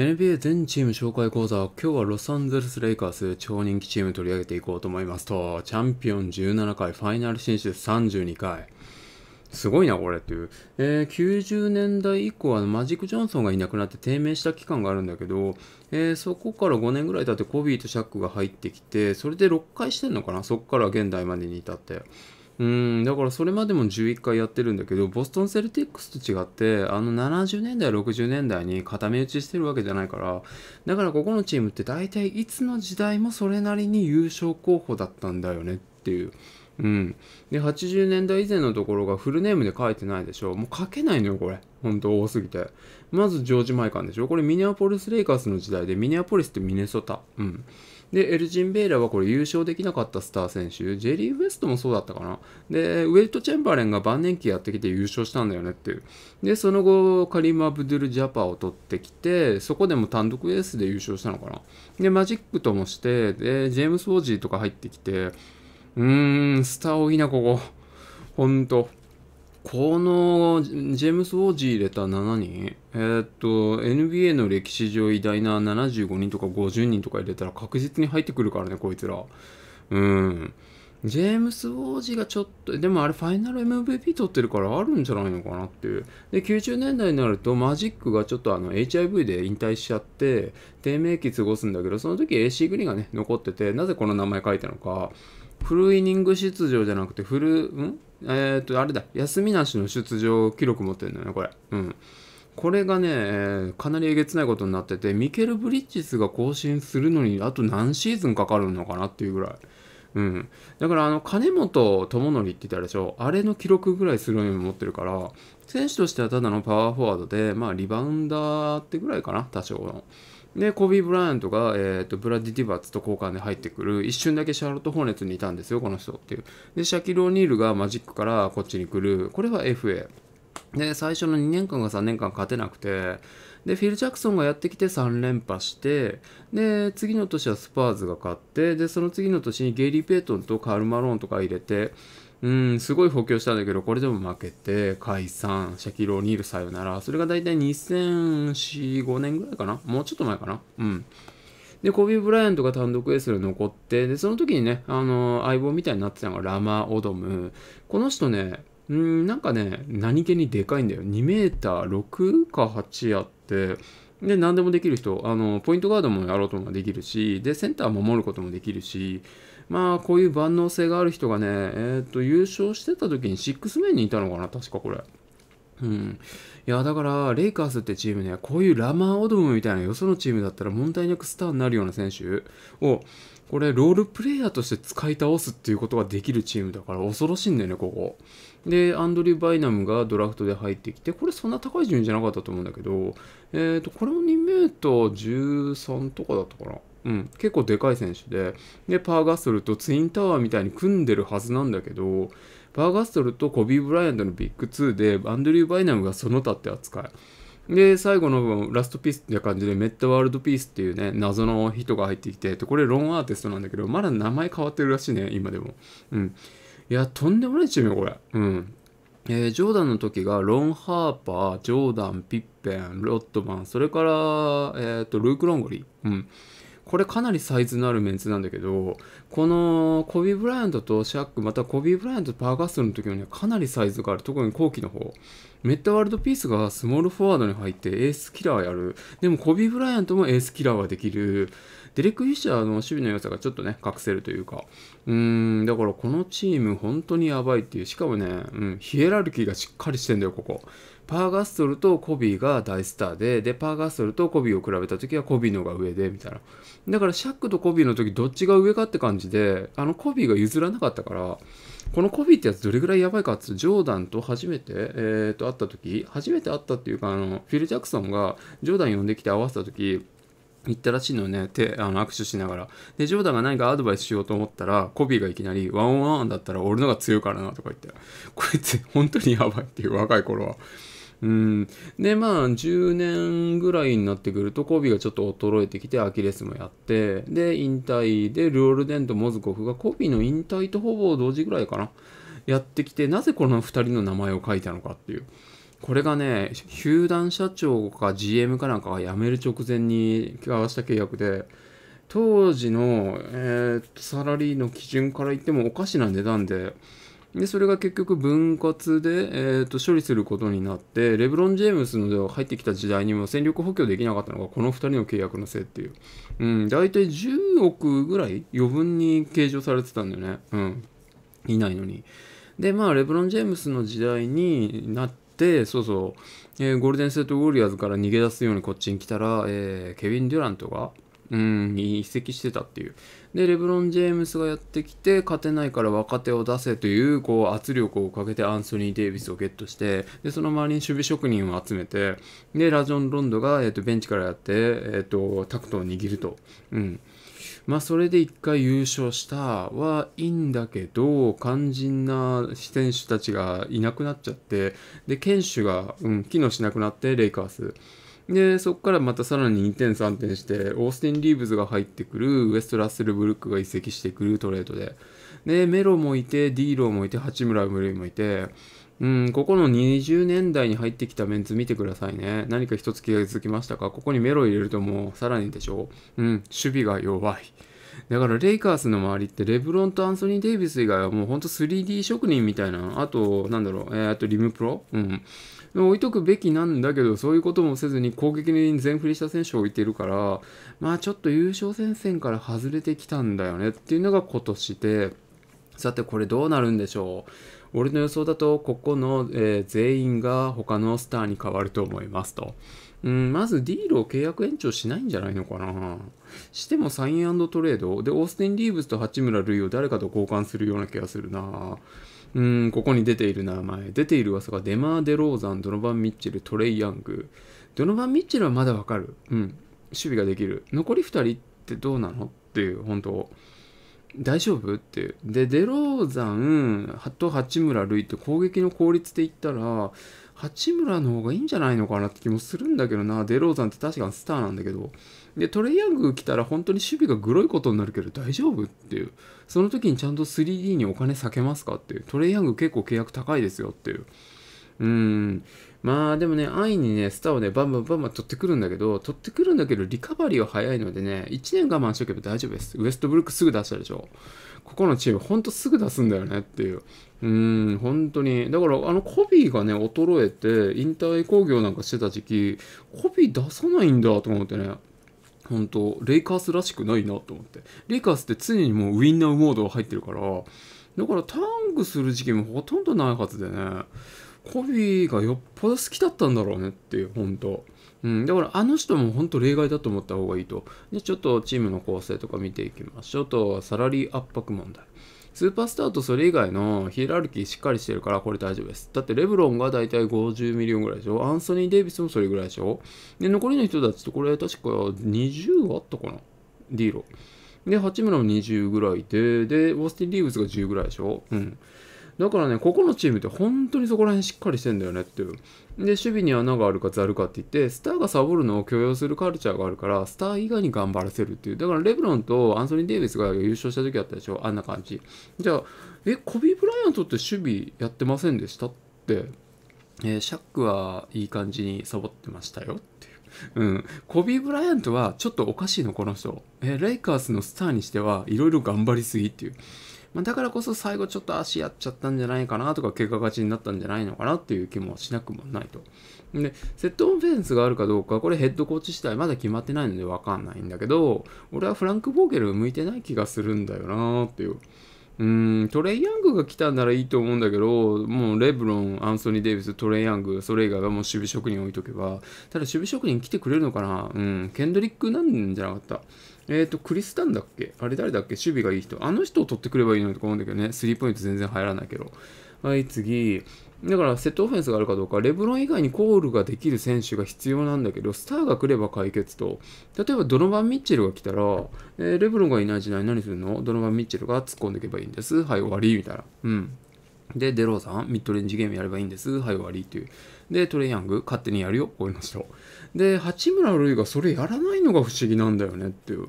NBA 全チーム紹介講座、今日はロサンゼルス・レイカーズ超人気チーム取り上げていこうと思いますと、チャンピオン17回、ファイナル進出32回。すごいな、これっていう。えー、90年代以降はマジック・ジョンソンがいなくなって低迷した期間があるんだけど、えー、そこから5年ぐらい経ってコビーとシャックが入ってきて、それで6回してんのかなそこから現代までに至って。うんだからそれまでも11回やってるんだけどボストン・セルティックスと違ってあの70年代60年代に固め打ちしてるわけじゃないからだからここのチームって大体いつの時代もそれなりに優勝候補だったんだよねっていう。うん、で80年代以前のところがフルネームで書いてないでしょもう書けないのよこれほんと多すぎてまずジョージ・マイカンでしょこれミネアポリス・レイカーズの時代でミネアポリスってミネソタうんで、エルジン・ベイラはこれ優勝できなかったスター選手、ジェリー・ウエストもそうだったかな。で、ウェイト・チェンバレンが晩年期やってきて優勝したんだよねっていう。で、その後、カリム・アブドゥル・ジャパを取ってきて、そこでも単独エースで優勝したのかな。で、マジックともして、で、ジェームス・ウォージーとか入ってきて、うーん、スター多いな、ここ。ほんと。このジェームス・ウォージー入れた7人えー、っと NBA の歴史上偉大な75人とか50人とか入れたら確実に入ってくるからねこいつらうんジェームス・ウォージーがちょっと、でもあれファイナル MVP 取ってるからあるんじゃないのかなっていう。で、90年代になるとマジックがちょっとあの HIV で引退しちゃって、低迷期過ごすんだけど、その時 AC グリーンがね、残ってて、なぜこの名前書いたのか、フルイニング出場じゃなくて、フル、んえっ、ー、と、あれだ、休みなしの出場記録持ってるのよね、これ。うん。これがね、えー、かなりえげつないことになってて、ミケル・ブリッジスが更新するのに、あと何シーズンかかるのかなっていうぐらい。うん。だから、あの、金本智則って言ったでしょ、あれの記録ぐらいするのに持ってるから、選手としてはただのパワーフォワードで、まあ、リバウンダーってぐらいかな、多少の。で、コビー・ブライアントが、えーと、ブラディ・ディバッツと交換で入ってくる、一瞬だけシャーロット・ホーネツにいたんですよ、この人っていう。で、シャキル・オニールがマジックからこっちに来る、これは FA。で、最初の2年間が3年間勝てなくて、で、フィル・ジャクソンがやってきて3連覇して、で、次の年はスパーズが勝って、で、その次の年にゲイリー・ペイトンとカール・マローンとか入れて、うんすごい補強したんだけどこれでも負けて解散シャキロ・ー・ニールさよならそれが大体2004年ぐらいかなもうちょっと前かなうんで、コビー・ブライアントが単独エースで残って、で、その時にね、あの、相棒みたいになってたのがラマ・オドム。この人ね、うん、なんかね、何気にでかいんだよ。2メーター6か8あって、で、何でもできる人、あの、ポイントガードもやろうともできるし、で、センター守ることもできるし、まあ、こういう万能性がある人がね、えー、っと、優勝してた時に6面にいたのかな、確かこれ。うん。いや、だから、レイカーズってチームね、こういうラマー・オドムみたいなよそのチームだったら問題なくスターになるような選手を、これ、ロールプレイヤーとして使い倒すっていうことができるチームだから、恐ろしいんだよね、ここ。で、アンドリュー・バイナムがドラフトで入ってきて、これそんな高い順位じゃなかったと思うんだけど、えっ、ー、と、これも2メートル13とかだったかな。うん、結構でかい選手ででパーガストルとツインタワーみたいに組んでるはずなんだけどパーガストルとコビー・ブライアントのビッグ2でアンドリュー・バイナムがその他って扱いで最後のラストピースって感じでメットワールドピースっていうね謎の人が入ってきてこれロンアーティストなんだけどまだ名前変わってるらしいね今でもうんいやとんでもないチームよこれうんえー、ジョーダンの時がロン・ハーパー、ジョーダン、ピッペン、ロットマン、それから、えっ、ー、と、ルーク・ロンゴリー。うん。これかなりサイズのあるメンツなんだけど、このコビー・ブライアントとシャック、またコビー・ブライアントとパーガストの時のね、かなりサイズがある。特に後期の方。メットワールドピースがスモールフォワードに入ってエースキラーやる。でもコビー・ブライアントもエースキラーはできる。デレック・フィッシャーの守備の良さがちょっとね、隠せるというか。うーん、だからこのチーム本当にやばいっていう。しかもね、うん、ヒエラルキーがしっかりしてんだよ、ここ。パーガストルとコビーが大スターで、で、パーガストルとコビーを比べた時はコビーのが上で、みたいな。だからシャックとコビーの時どっちが上かって感じで、あのコビーが譲らなかったから、このコビーってやつどれぐらいやばいかっつジョーダンと初めて、えー、と会った時、初めて会ったっていうか、あの、フィル・ジャクソンがジョーダン呼んできて合わせた時、言ったらしいのね、手、あの、握手しながら。で、ジョーダンが何かアドバイスしようと思ったら、コビーがいきなり、ワンワンだったら俺のが強いからな、とか言って。こいつ、本当にやばいっていう、若い頃は。うん。で、まあ、10年ぐらいになってくると、コービーがちょっと衰えてきて、アキレスもやって、で、引退で、ルオルデンとモズコフが、コービーの引退とほぼ同時ぐらいかな。やってきて、なぜこの2人の名前を書いたのかっていう。これがね、球団社長か GM かなんかが辞める直前に合わせた契約で、当時の、えー、サラリーの基準から言ってもおかしな値段で、でそれが結局分割で、えー、と処理することになってレブロン・ジェームスの入ってきた時代にも戦力補強できなかったのがこの2人の契約のせいっていう、うん、大体10億ぐらい余分に計上されてたんだよね、うん、いないのにでまあレブロン・ジェームスの時代になってそうそう、えー、ゴールデン・スット・ウォリアーズから逃げ出すようにこっちに来たら、えー、ケビン・デュラントがうん、移籍してたっていう。で、レブロン・ジェームスがやってきて、勝てないから若手を出せという、こう、圧力をかけてアンソニー・デイビスをゲットして、で、その周りに守備職人を集めて、で、ラジョン・ロンドが、えっ、ー、と、ベンチからやって、えっ、ー、と、タクトを握ると。うん。まあ、それで一回優勝したはいいんだけど、肝心な選手たちがいなくなっちゃって、で、堅守が、うん、機能しなくなって、レイカース。で、そこからまたさらに2点3点して、オースティン・リーブズが入ってくる、ウエスト・ラッセル・ブルックが移籍してくるトレードで、で、メロもいて、ディーローもいて、八村塁もいて、うん、ここの20年代に入ってきたメンツ見てくださいね。何か一つ気が付きましたかここにメロ入れるともうさらにでしょう。うん、守備が弱い。だからレイカーズの周りってレブロンとアンソニー・デイビス以外はもうほんと 3D 職人みたいな、あと、なんだろう、えー、あとリムプロうん。置いとくべきなんだけど、そういうこともせずに攻撃に全振りした選手を置いてるから、まあちょっと優勝戦線から外れてきたんだよねっていうのが今年で、さてこれどうなるんでしょう俺の予想だと、ここの、えー、全員が他のスターに変わると思いますと。うん、まずディールを契約延長しないんじゃないのかなしてもサイントレードで、オースティン・リーブスと八村塁を誰かと交換するような気がするなうん、ここに出ている名前。出ている噂がデマー・デローザン、ドノバン・ミッチェル、トレイ・ヤング。ドノバン・ミッチェルはまだわかる。うん。守備ができる。残り2人ってどうなのっていう、本当大丈夫っていう。で、デローザンと八村塁って攻撃の効率で言ったら、八村の方がいいんじゃないのかなって気もするんだけどな。デローザンって確かにスターなんだけど。で、トレイヤング来たら本当に守備がグロいことになるけど大丈夫っていう。その時にちゃんと 3D にお金避けますかっていう。トレイヤング結構契約高いですよっていう。うん。まあでもね、安易にね、スターをね、バンバンバンバン取ってくるんだけど、取ってくるんだけど、リカバリーは早いのでね、1年我慢しとけば大丈夫です。ウエストブルックすぐ出したでしょ。ここのチーム、ほんとすぐ出すんだよねっていう。うーん、本当に。だから、あの、コビーがね、衰えて、引退工業なんかしてた時期、コビー出さないんだと思ってね。本当レイカースらしくないなと思って。レイカースって常にもうウィンナーモードが入ってるから、だからタングする時期もほとんどないはずでね。コビーがよっぽど好きだったんだろうねっていう、本当うん、だからあの人も本当例外だと思った方がいいと。で、ちょっとチームの構成とか見ていきましょう。と、サラリー圧迫問題。スーパースターとそれ以外のヒエラルキーしっかりしてるからこれ大丈夫です。だってレブロンがだいたい50ミリオンぐらいでしょアンソニー・デイビスもそれぐらいでしょで、残りの人たちとこれ確か20あったかなディーロ。で、八村も20ぐらいで、で、ウースティン・リーブスが10ぐらいでしょうん。だからね、ここのチームって本当にそこら辺しっかりしてんだよねっていう。で、守備に穴があるかざるかって言って、スターがサボるのを許容するカルチャーがあるから、スター以外に頑張らせるっていう。だからレブロンとアンソニー・デイビスが優勝した時あったでしょあんな感じ。じゃあ、え、コビー・ブライアントって守備やってませんでしたって、えー、シャックはいい感じにサボってましたよっていう。うん。コビー・ブライアントはちょっとおかしいの、この人。えー、レイカーズのスターにしては、いろいろ頑張りすぎっていう。まあ、だからこそ最後ちょっと足やっちゃったんじゃないかなとか、結果勝ちになったんじゃないのかなっていう気もしなくもないと。で、セットオンフェンスがあるかどうか、これヘッドコーチ自体まだ決まってないのでわかんないんだけど、俺はフランク・ボーゲル向いてない気がするんだよなっていう。うん、トレイ・ヤングが来たんならいいと思うんだけど、もうレブロン、アンソニー・デイビス、トレイ・ヤング、それ以外はもう守備職人置いとけば、ただ守備職人来てくれるのかなうん、ケンドリックなんじゃなかった。えっ、ー、と、クリスタンだっけあれ誰だっけ守備がいい人。あの人を取ってくればいいのにとか思うんだけどね。スリーポイント全然入らないけど。はい、次。だから、セットオフェンスがあるかどうか、レブロン以外にコールができる選手が必要なんだけど、スターが来れば解決と。例えば、ドロバン・ミッチェルが来たら、えー、レブロンがいない時代何するのドロバン・ミッチェルが突っ込んでいけばいいんです。はい、終わり。みたいな。うん。で、デローさん、ミッドレンジゲームやればいいんです。はい、終わり。という。で、トレイヤング勝手にやるよ、こういうの人。で、八村塁がそれやらないのが不思議なんだよねっていう。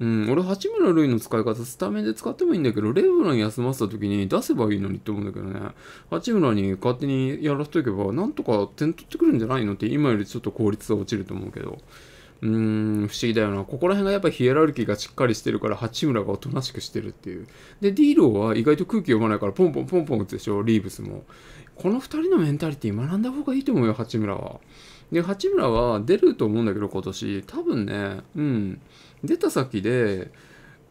うん、俺、八村塁の使い方、スタメンで使ってもいいんだけど、レブロン休ませた時に出せばいいのにって思うんだけどね、八村に勝手にやらせとけば、なんとか点取ってくるんじゃないのって、今よりちょっと効率は落ちると思うけど。うーん、不思議だよな。ここら辺がやっぱヒエラルキーがしっかりしてるから、八村がおとなしくしてるっていう。で、ディーローは意外と空気読まないから、ポンポンポンポン打つでしょ、リーブスも。この2人のメンタリティ学んだ方がいいと思うよ、八村は。で、八村は出ると思うんだけど、今年。多分ね、うん。出た先で、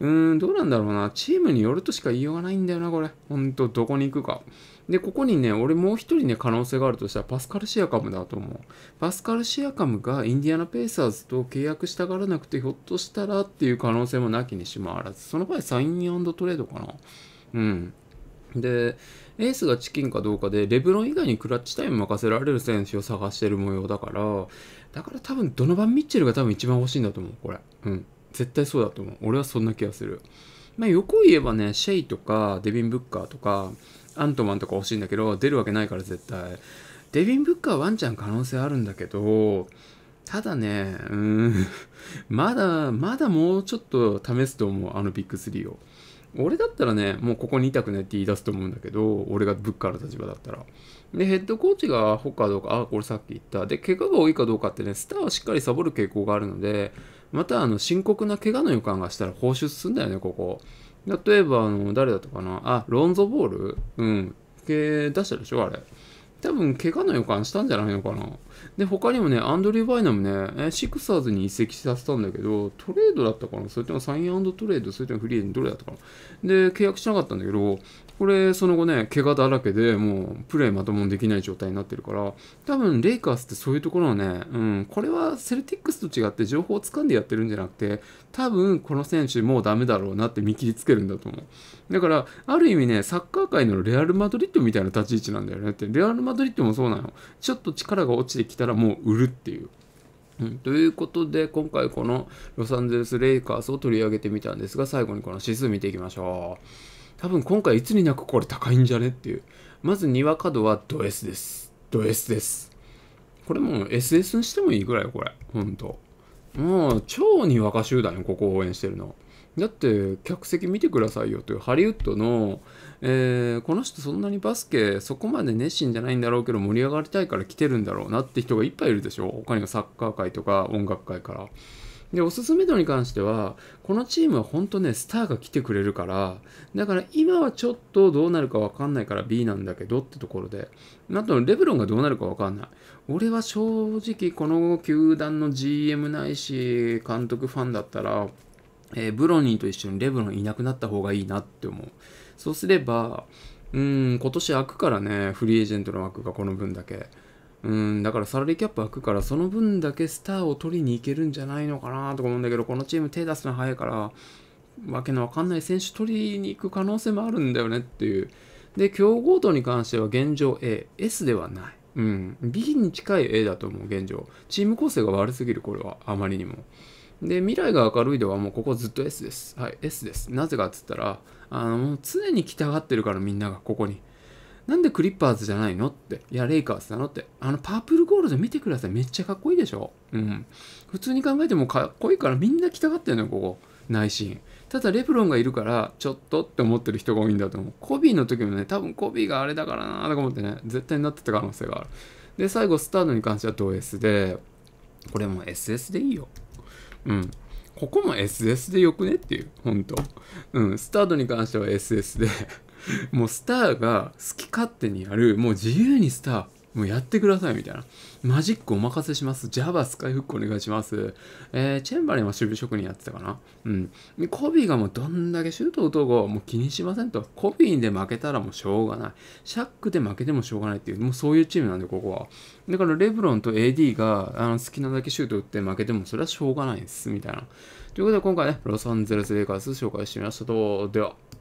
うーん、どうなんだろうな。チームによるとしか言いようがないんだよな、これ。ほんと、どこに行くか。で、ここにね、俺もう一人ね、可能性があるとしたら、パスカル・シアカムだと思う。パスカル・シアカムがインディアナ・ペイサーズと契約したがらなくて、ひょっとしたらっていう可能性もなきにしもあらず。その場合、サイントレードかな。うん。で、エースがチキンかどうかで、レブロン以外にクラッチタイム任せられる選手を探してる模様だから、だから多分ドノバン・ミッチェルが多分一番欲しいんだと思う、これ。うん。絶対そうだと思う。俺はそんな気がする。まあ、よく言えばね、シェイとか、デビン・ブッカーとか、アントマンとか欲しいんだけど、出るわけないから絶対。デビン・ブッカーワンチャン可能性あるんだけど、ただね、うん、まだ、まだもうちょっと試すと思う、あのビッグ3を。俺だったらね、もうここにいたくないって言い出すと思うんだけど、俺がブッカーの立場だったら。で、ヘッドコーチがアホかどうか、あ、これさっき言った。で、怪我が多いかどうかってね、スターはしっかりサボる傾向があるので、また、あの、深刻な怪我の予感がしたら放出すんだよね、ここ。例えば、あの、誰だったかなあ、ロンゾボールうん。系出したでしょ、あれ。多分、怪我の予感したんじゃないのかな。で、他にもね、アンドリュー・バイナムね、シクサーズに移籍させたんだけど、トレードだったかなそれともサイントレード、それともフリーエンどれだったかなで、契約しなかったんだけど、これ、その後ね、怪我だらけで、もう、プレーまともにできない状態になってるから、多分、レイカーズってそういうところはね、うん、これはセルティックスと違って情報を掴んでやってるんじゃなくて、多分、この選手もうダメだろうなって見切りつけるんだと思う。だから、ある意味ね、サッカー界のレアル・マドリッドみたいな立ち位置なんだよねって、レアル・マドリッドもそうなの。ちょっと力が落ちてきたらもう売るっていう。うん、ということで、今回このロサンゼルス・レイカーズを取り上げてみたんですが、最後にこの指数見ていきましょう。多分今回いつになくこれ高いんじゃねっていう。まずにわか度はド S です。ド S です。これもう SS にしてもいいぐらいこれ。ほんと。もう超にわか集団よ、ここ応援してるの。だって客席見てくださいよというハリウッドの、えー、この人そんなにバスケそこまで熱心じゃないんだろうけど盛り上がりたいから来てるんだろうなって人がいっぱいいるでしょ他にはサッカー界とか音楽界から。で、おすすめ度に関しては、このチームは本当ね、スターが来てくれるから、だから今はちょっとどうなるかわかんないから B なんだけどってところで、あとレブロンがどうなるかわかんない。俺は正直この球団の GM ないし、監督ファンだったら、えー、ブロニーと一緒にレブロンいなくなった方がいいなって思う。そうすれば、うん、今年開くからね、フリーエージェントの枠がこの分だけ。うんだからサラリーキャップ開くからその分だけスターを取りに行けるんじゃないのかなとか思うんだけどこのチーム手出すの早いからわけのわかんない選手取りに行く可能性もあるんだよねっていう。で、強豪度に関しては現状 A、S ではない。うん、B に近い A だと思う、現状。チーム構成が悪すぎる、これは、あまりにも。で、未来が明るいではもうここずっと S です。はい、S です。なぜかって言ったら、あの、常に来たがってるからみんながここに。なんでクリッパーズじゃないのって。いや、レイカーズなのって。あの、パープルゴールド見てください。めっちゃかっこいいでしょうん。普通に考えてもかっこいいからみんな来たがってんのよ、ここ。内心。ただ、レブロンがいるから、ちょっとって思ってる人が多いんだと思う。コビーの時もね、多分コビーがあれだからなとか思ってね、絶対になってた可能性がある。で、最後、スタードに関してはド S で、これも SS でいいよ。うん。ここも SS でよくねっていう、ほんと。うん、スタードに関しては SS で もうスターが好き勝手にやる、もう自由にスター、もうやってくださいみたいな。マジックお任せします。Java スカイフックお願いします。えー、チェンバレンは守備職人やってたかな。うん。コビーがもうどんだけシュート打とうがもう気にしませんと。コビーで負けたらもうしょうがない。シャックで負けてもしょうがないっていう、もうそういうチームなんで、ここは。だからレブロンと AD があの好きなだけシュート打って負けてもそれはしょうがないです。みたいな。ということで今回ね、ロサンゼルス・レイカース紹介してみましたと。では。